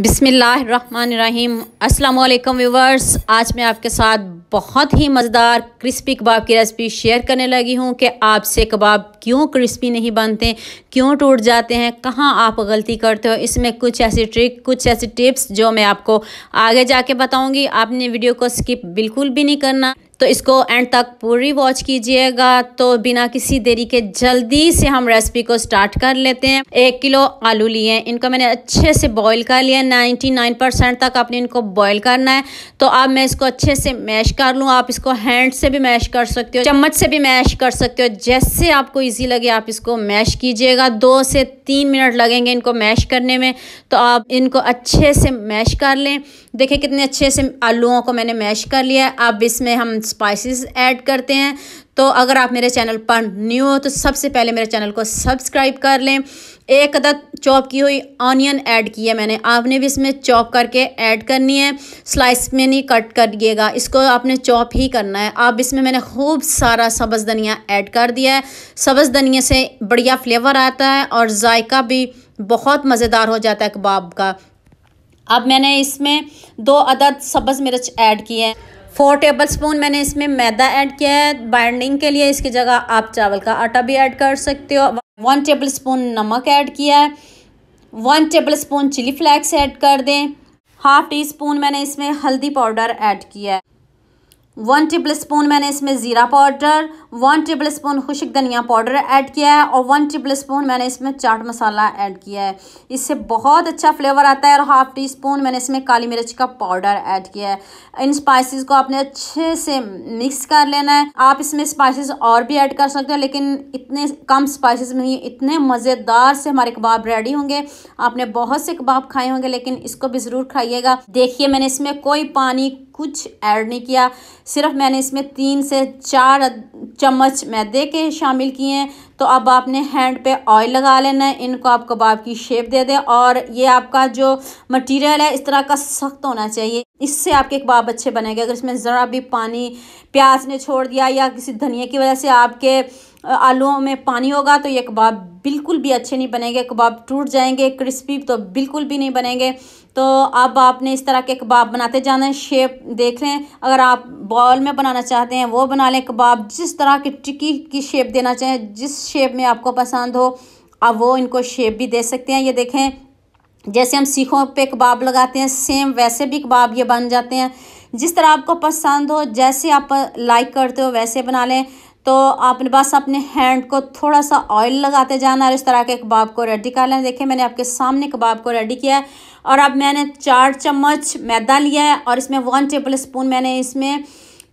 बिसमीम् अल्लाम व्यूवर्स आज मैं आपके साथ बहुत ही मज़ेदार क्रिस्पी कबाब की रेसिपी शेयर करने लगी हूँ कि आपसे कबाब क्यों क्रिस्पी नहीं बनते क्यों टूट जाते हैं कहाँ आप गलती करते हो इसमें कुछ ऐसी ट्रिक कुछ ऐसी टिप्स जो मैं आपको आगे जाके बताऊँगी आपने वीडियो को स्किप बिल्कुल भी नहीं करना तो इसको एंड तक पूरी वॉच कीजिएगा तो बिना किसी देरी के जल्दी से हम रेसिपी को स्टार्ट कर लेते हैं एक किलो आलू लिए इनको मैंने अच्छे से बॉईल कर लिया 99 परसेंट तक आपने इनको बॉईल करना है तो अब मैं इसको अच्छे से मैश कर लूँ आप इसको हैंड से भी मैश कर सकते हो चम्मच से भी मैश कर सकते हो जैसे आपको ईजी लगे आप इसको मैश कीजिएगा दो से तीन मिनट लगेंगे इनको मैश करने में तो आप इनको अच्छे से मैश कर लें देखिए कितने अच्छे से आलूओं को मैंने मैश कर लिया अब इसमें हम स्पाइसेस ऐड करते हैं तो अगर आप मेरे चैनल पर न्यू हो तो सबसे पहले मेरे चैनल को सब्सक्राइब कर लें एक अदद चॉप की हुई ऑनियन ऐड की है मैंने आपने भी इसमें चॉप करके ऐड करनी है स्लाइस में नहीं कट करिएगा इसको आपने चॉप ही करना है अब इसमें मैंने खूब सारा सब्ज़ धनिया ऐड कर दिया है सब्ज़ धनिया से बढ़िया फ्लेवर आता है और जायका भी बहुत मज़ेदार हो जाता है कबाब का अब मैंने इसमें दो अदद सब्ज़ मिर्च ऐड किए हैं फोर टेबल स्पून मैंने इसमें मैदा ऐड किया है बाइंडिंग के लिए इसकी जगह आप चावल का आटा भी ऐड कर सकते हो वन टेबल स्पून नमक ऐड किया है one tablespoon chilli flakes add कर दें हाफ टी स्पून मैंने इसमें हल्दी पाउडर ऐड किया है वन टेबल स्पून मैंने इसमें ज़ीरा पाउडर वन टेबल स्पून खुशक धनिया पाउडर ऐड किया है और वन टेबल स्पून मैंने इसमें चाट मसाला ऐड किया है इससे बहुत अच्छा फ्लेवर आता है और हाफ़ टी स्पून मैंने इसमें काली मिर्च का पाउडर ऐड किया है इन स्पाइसेस को आपने अच्छे से मिक्स कर लेना है आप इसमें स्पाइसेस और भी ऐड कर सकते हो लेकिन इतने कम स्पाइसिस में ही इतने मज़ेदार से हमारे कबाब रेडी होंगे आपने बहुत से कबाब खाए होंगे लेकिन इसको भी ज़रूर खाइएगा देखिए मैंने इसमें कोई पानी कुछ ऐड नहीं किया सिर्फ मैंने इसमें तीन से चार चम्मच मैदे के शामिल किए हैं तो अब आपने हैंड पे ऑयल लगा लेना है इनको आप कबाब की शेप दे दें और ये आपका जो मटेरियल है इस तरह का सख्त होना चाहिए इससे आपके कबाब अच्छे बनेंगे अगर इसमें ज़रा भी पानी प्याज ने छोड़ दिया या किसी धनिया की वजह से आपके आलूओं में पानी होगा तो ये कबाब बिल्कुल भी अच्छे नहीं बनेंगे कबाब टूट जाएंगे क्रिस्पी तो बिल्कुल भी नहीं बनेंगे तो अब आपने इस तरह के कबाब बनाते जाना है शेप देख लें अगर आप बॉल में बनाना चाहते हैं वो बना लें कबाब जिस तरह की टिक्की की शेप देना चाहें जिस शेप में आपको पसंद हो आप वो इनको शेप भी दे सकते हैं ये देखें जैसे हम सीखों पे कबाब लगाते हैं सेम वैसे भी कबाब ये बन जाते हैं जिस तरह आपको पसंद हो जैसे आप लाइक करते हो वैसे बना लें तो आपने बस अपने हैंड को थोड़ा सा ऑयल लगाते जाना और इस तरह के कबाब को रेडी कर लेना देखिए मैंने आपके सामने कबाब को रेडी किया है और अब मैंने चार चम्मच मैदा लिया है और इसमें वन टेबल स्पून मैंने इसमें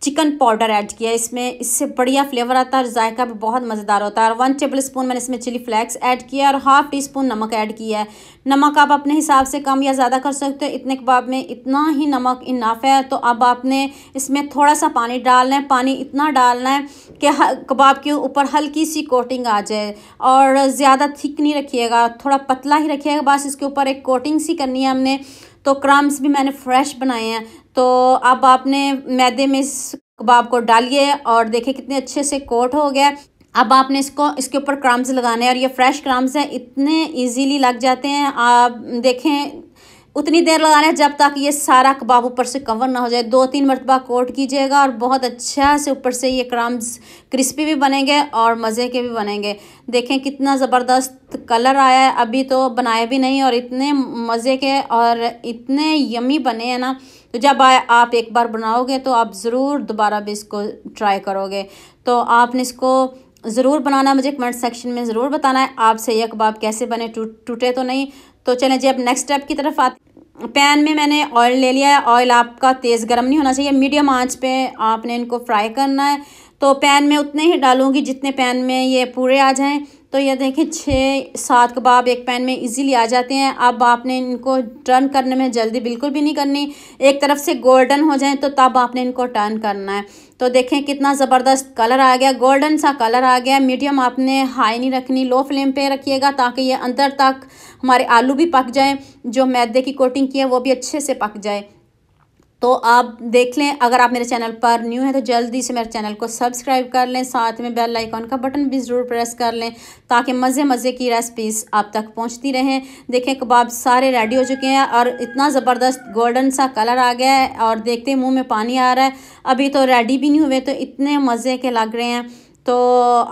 चिकन पाउडर ऐड किया इसमें इससे बढ़िया फ्लेवर आता है और जायका भी बहुत मज़ेदार होता है और वन टेबल स्पून मैंने इसमें चिली फ्लेक्स ऐड किया और हाफ़ टी स्पून नमक ऐड किया है नमक आप अपने हिसाब से कम या ज़्यादा कर सकते हो इतने कबाब में इतना ही नमक इनाफ है तो अब आपने इसमें थोड़ा सा पानी डालना है पानी इतना डालना है कि कबाब के ऊपर हल्की सी कोटिंग आ जाए और ज़्यादा थिक नहीं रखिएगा थोड़ा पतला ही रखिएगा बस इसके ऊपर एक कोटिंग सी करनी है हमने तो क्रम्स भी मैंने फ्रेश बनाए हैं तो अब आपने मैदे में इस कबाब को डालिए और देखिए कितने अच्छे से कोट हो गया अब आपने इसको इसके ऊपर क्राम्स लगाने हैं और ये फ्रेश क्राम्स हैं इतने इजीली लग जाते हैं आप देखें उतनी देर लगाना है जब तक ये सारा कबाब ऊपर से कवर ना हो जाए दो तीन मरतबा कोट कीजिएगा और बहुत अच्छा से ऊपर से ये क्राम्स क्रिस्पी भी बनेंगे और मज़े के भी बनेंगे देखें कितना ज़बरदस्त कलर आया है अभी तो बनाए भी नहीं और इतने मज़े के और इतने यमी बने हैं ना तो जब आप एक बार बनाओगे तो आप ज़रूर दोबारा भी इसको ट्राई करोगे तो आपने इसको ज़रूर बनाना मुझे कमेंट सेक्शन में ज़रूर बताना है आपसे यह कबाब कैसे बने टूटे तो नहीं तो चलें जी अब नेक्स्ट स्टेप की तरफ आते पैन में मैंने ऑयल ले लिया है ऑयल आपका तेज़ गर्म नहीं होना चाहिए मीडियम आंच पे आपने इनको फ्राई करना है तो पैन में उतने ही डालूंगी जितने पैन में ये पूरे आ जाएं तो ये देखें छः सात कबाब एक पैन में इजीली आ जाते हैं अब आपने इनको टर्न करने में जल्दी बिल्कुल भी नहीं करनी एक तरफ से गोल्डन हो जाए तो तब आपने इनको टर्न करना है तो देखें कितना ज़बरदस्त कलर आ गया गोल्डन सा कलर आ गया मीडियम आपने हाई नहीं रखनी लो फ्लेम पे रखिएगा ताकि ये अंदर तक हमारे आलू भी पक जाए जो मैदे की कोटिंग की है वो भी अच्छे से पक जाए तो आप देख लें अगर आप मेरे चैनल पर न्यू हैं तो जल्दी से मेरे चैनल को सब्सक्राइब कर लें साथ में बेल आइकॉन का बटन भी ज़रूर प्रेस कर लें ताकि मज़े मज़े की रेसिपीज़ आप तक पहुंचती रहें देखें कबाब सारे रेडी हो चुके हैं और इतना ज़बरदस्त गोल्डन सा कलर आ गया है और देखते मुँह में पानी आ रहा है अभी तो रेडी भी नहीं हुए तो इतने मज़े के लग रहे हैं तो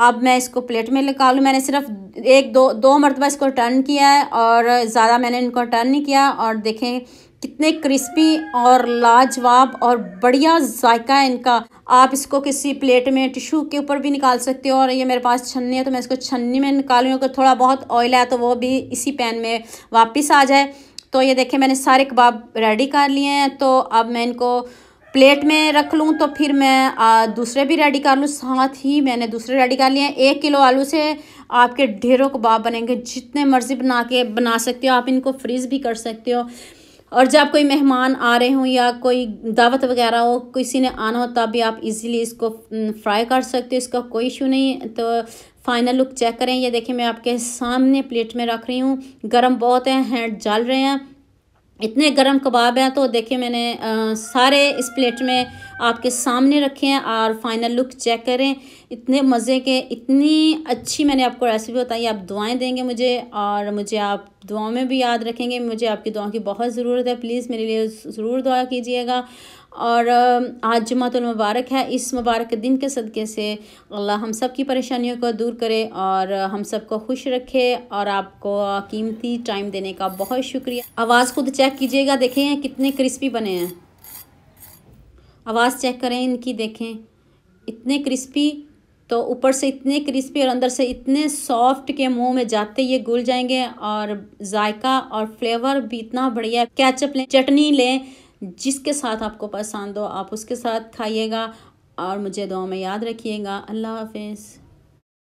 अब मैं इसको प्लेट में लूँ मैंने सिर्फ एक दो दो मरतबा इसको टर्न किया है और ज़्यादा मैंने इनको टर्न नहीं किया और देखें कितने क्रिस्पी और लाजवाब और बढ़िया जायका है इनका आप इसको किसी प्लेट में टिशू के ऊपर भी निकाल सकते हो और ये मेरे पास छन्नी है तो मैं इसको छन्नी में निकाल अगर थोड़ा बहुत ऑयल है तो वो भी इसी पैन में वापस आ जाए तो ये देखें मैंने सारे कबाब रेडी कर लिए हैं तो अब मैं इनको प्लेट में रख लूँ तो फिर मैं आ, दूसरे भी रेडी कर लूँ साथ ही मैंने दूसरे रेडी कर लिए हैं एक किलो आलू से आपके ढेरों कबाब बनेंगे जितने मर्ज़ी बना के बना सकते हो आप इनको फ्रीज़ भी कर सकते हो और जब कोई मेहमान आ रहे हों या कोई दावत वगैरह हो किसी ने आना हो तब भी आप इजीली इसको फ्राई कर सकते हो इसका कोई इशू नहीं तो फाइनल लुक चेक करें ये देखिए मैं आपके सामने प्लेट में रख रही हूँ गर्म बहुत है हैंड जल रहे हैं इतने गरम कबाब हैं तो देखिए मैंने आ, सारे इस प्लेट में आपके सामने रखे हैं और फाइनल लुक चेक करें इतने मज़े के इतनी अच्छी मैंने आपको रेसिपी बताई आप दुआएं देंगे मुझे और मुझे आप दुआओं में भी याद रखेंगे मुझे आपकी दुआओं की बहुत ज़रूरत है प्लीज़ मेरे लिए ज़रूर दुआ कीजिएगा और आज जुमातुल मुबारक है इस मुबारक दिन के सदक़े से अल्लाह हम सब की परेशानियों को दूर करे और हम सब को खुश रखे और आपको कीमती टाइम देने का बहुत शुक्रिया आवाज़ खुद चेक कीजिएगा देखें कितने क्रिस्पी बने हैं आवाज़ चेक करें इनकी देखें इतने क्रिस्पी तो ऊपर से इतने क्रिस्पी और अंदर से इतने सॉफ्ट के मुंह में जाते ये घुल जाएंगे और जायका और फ्लेवर भी इतना बढ़िया कैचअप लें चटनी लें जिसके साथ आपको पसंद हो आप उसके साथ खाइएगा और मुझे दो में याद रखिएगा अल्लाह हाफिज़